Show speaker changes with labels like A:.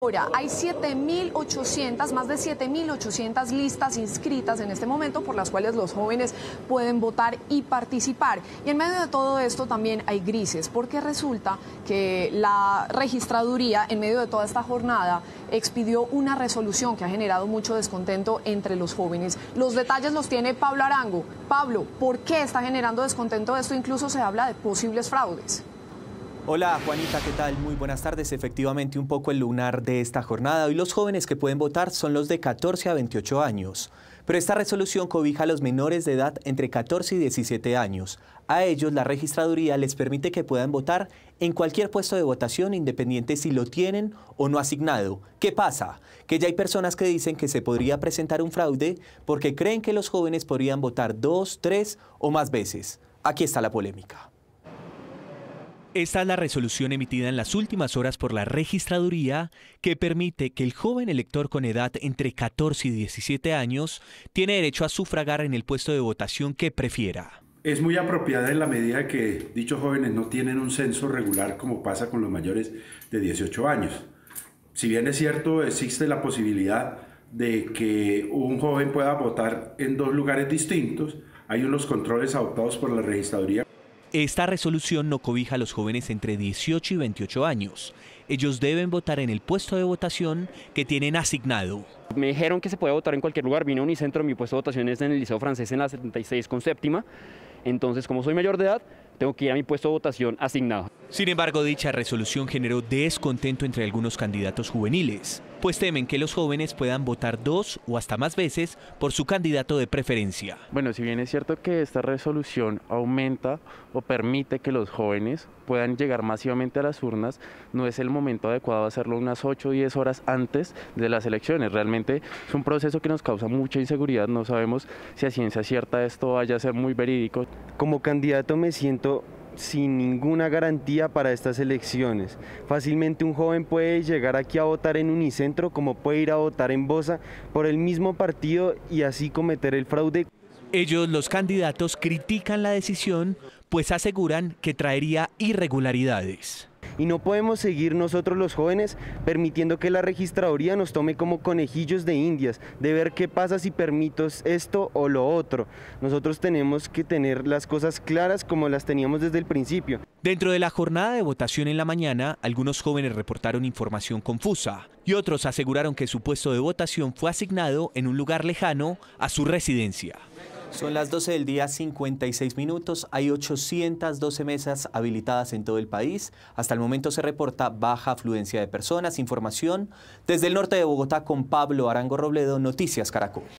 A: Ahora, hay 7.800, más de 7.800 listas inscritas en este momento por las cuales los jóvenes pueden votar y participar. Y en medio de todo esto también hay grises, porque resulta que la registraduría, en medio de toda esta jornada, expidió una resolución que ha generado mucho descontento entre los jóvenes. Los detalles los tiene Pablo Arango. Pablo, ¿por qué está generando descontento esto? Incluso se habla de posibles fraudes.
B: Hola Juanita, ¿qué tal? Muy buenas tardes. Efectivamente, un poco el lunar de esta jornada. Hoy los jóvenes que pueden votar son los de 14 a 28 años. Pero esta resolución cobija a los menores de edad entre 14 y 17 años. A ellos la registraduría les permite que puedan votar en cualquier puesto de votación independiente si lo tienen o no asignado. ¿Qué pasa? Que ya hay personas que dicen que se podría presentar un fraude porque creen que los jóvenes podrían votar dos, tres o más veces. Aquí está la polémica. Esta es la resolución emitida en las últimas horas por la registraduría que permite que el joven elector con edad entre 14 y 17 años tiene derecho a sufragar en el puesto de votación que prefiera.
C: Es muy apropiada en la medida que dichos jóvenes no tienen un censo regular como pasa con los mayores de 18 años. Si bien es cierto, existe la posibilidad de que un joven pueda votar en dos lugares distintos, hay unos controles adoptados por la registraduría esta resolución
B: no cobija a los jóvenes entre 18 y 28 años. Ellos deben votar en el puesto de votación que tienen asignado.
D: Me dijeron que se puede votar en cualquier lugar. Vine a Unicentro, mi puesto de votación es en el Liceo Francés en la 76 con séptima. Entonces, como soy mayor de edad, tengo que ir a mi puesto de votación asignado.
B: Sin embargo, dicha resolución generó descontento entre algunos candidatos juveniles, pues temen que los jóvenes puedan votar dos o hasta más veces por su candidato de preferencia.
D: Bueno, si bien es cierto que esta resolución aumenta o permite que los jóvenes puedan llegar masivamente a las urnas, no es el momento adecuado hacerlo unas 8 o 10 horas antes de las elecciones. Realmente es un proceso que nos causa mucha inseguridad, no sabemos si a ciencia cierta esto vaya a ser muy verídico. Como candidato me siento sin ninguna garantía para estas elecciones. Fácilmente un joven puede llegar aquí a votar en Unicentro como puede ir a votar en Bosa por el mismo partido y así cometer el
B: fraude. Ellos, los candidatos, critican la decisión, pues aseguran que traería irregularidades
D: y no podemos seguir nosotros los jóvenes permitiendo que la registraduría nos tome como conejillos de indias, de ver qué pasa si permito esto o lo otro. Nosotros tenemos que tener las cosas claras como las teníamos desde el principio.
B: Dentro de la jornada de votación en la mañana, algunos jóvenes reportaron información confusa y otros aseguraron que su puesto de votación fue asignado en un lugar lejano a su residencia. Son las 12 del día, 56 minutos. Hay 812 mesas habilitadas en todo el país. Hasta el momento se reporta baja afluencia de personas. Información desde el norte de Bogotá con Pablo Arango Robledo, Noticias Caracol.